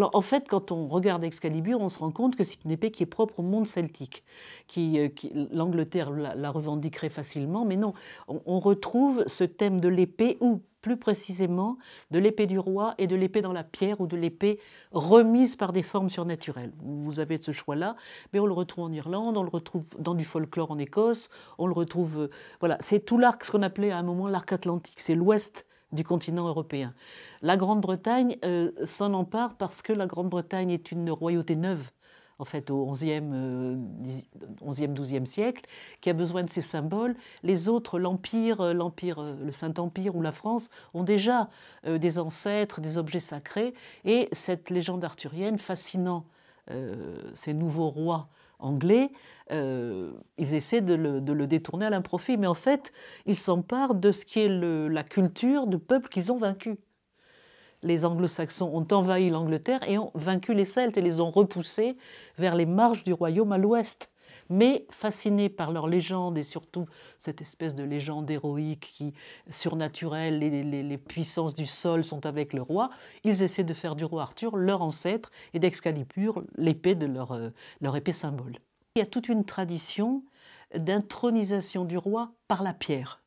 Alors en fait, quand on regarde Excalibur, on se rend compte que c'est une épée qui est propre au monde celtique, qui, euh, l'Angleterre la, revendiquerait facilement, mais non, on, retrouve ce thème de l'épée ou plus précisément de l'épée du roi et de l'épée dans la pierre ou de l'épée remise par des formes surnaturelles. Vous avez ce choix-là, mais on le retrouve en Irlande, on le retrouve dans du folklore en Écosse, on le retrouve... Euh, voilà, c'est tout l'arc, ce qu'on appelait à un moment l'arc atlantique, c'est l'ouest du continent européen. La Grande-Bretagne euh, s'en empare parce que la Grande-Bretagne est une royauté neuve, en fait, au 11e, 12e euh, siècle, qui a besoin de ces symboles. Les autres, l'Empire, euh, l'Empire, le Saint-Empire ou la France, ont déjà des ancêtres, des objets sacrés. Et cette légende arthurienne, fascinant ces nouveaux rois anglais, ils essaient de le, détourner à l'improfit, mais en fait, ils s'emparent de ce qui est la culture du peuple qu'ils ont vaincu. Les anglo-saxons ont envahi l'Angleterre et ont vaincu les Celtes et les ont repoussés vers les marges du royaume à l'ouest. Mais fascinés par leur légende et surtout cette espèce de légende héroïque qui, surnaturelle, les, puissances du sol sont avec le roi, ils essaient de faire du roi Arthur leur ancêtre et d'Excalibur l'épée de leur, euh, leur épée symbole. Il y a toute une tradition d'intronisation du roi par la pierre.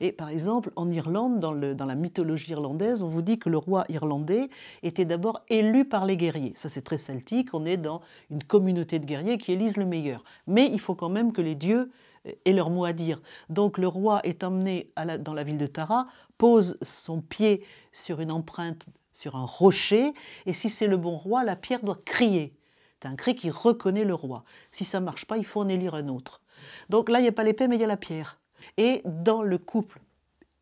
Et par exemple, en Irlande, dans, la mythologie irlandaise, on vous dit que le roi irlandais était d'abord élu par les guerriers. Ça, c'est très celtique. On est dans une communauté de guerriers qui élisent le meilleur. Mais il faut quand même que les dieux euh, aient leur mot à dire. Donc, le roi est emmené dans la ville de Tara, pose son pied sur une empreinte, sur un rocher, et si c'est le bon roi, la pierre doit crier. C'est un cri qui reconnaît le roi. Si ça marche pas, il faut en élire un autre. Donc là, il n'y a pas l'épée, mais il y a la pierre. Et dans le couple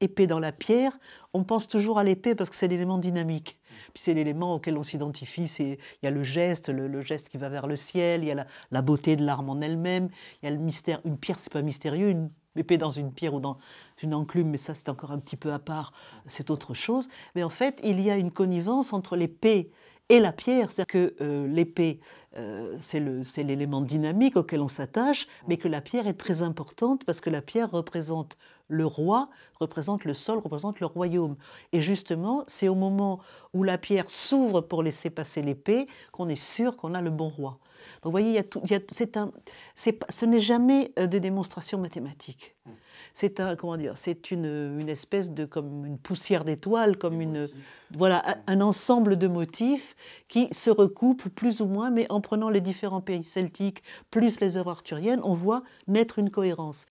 épée dans la pierre, on pense toujours à l'épée parce que c'est l'élément dynamique. Puis c'est l'élément auquel on s'identifie. C'est il y a le geste, le, geste qui va vers le ciel. Il y a la, beauté de l'arme en elle-même. Il y a le mystère. Une pierre, c'est pas mystérieux. Une épée dans une pierre ou dans une enclume, mais ça c'est encore un petit peu à part. C'est autre chose. Mais en fait, il y a une connivence entre l'épée et la pierre. C'est-à-dire que euh, l'épée, euh, c'est l'élément dynamique auquel on s'attache, mais que la pierre est très importante parce que la pierre représente le roi, représente le sol, représente le royaume. Et justement, c'est au moment où la pierre s'ouvre pour laisser passer l'épée qu'on est sûr qu'on a le bon roi. Donc vous voyez, ce n'est jamais euh, de démonstration mathématique. Mmh c'est comment dire, c'est une, espèce de comme une poussière d'étoiles, comme voilà un, ensemble de motifs qui se recoupent plus ou moins, mais en prenant les différents pays celtiques plus les œuvres arthuriennes, on voit naître une cohérence.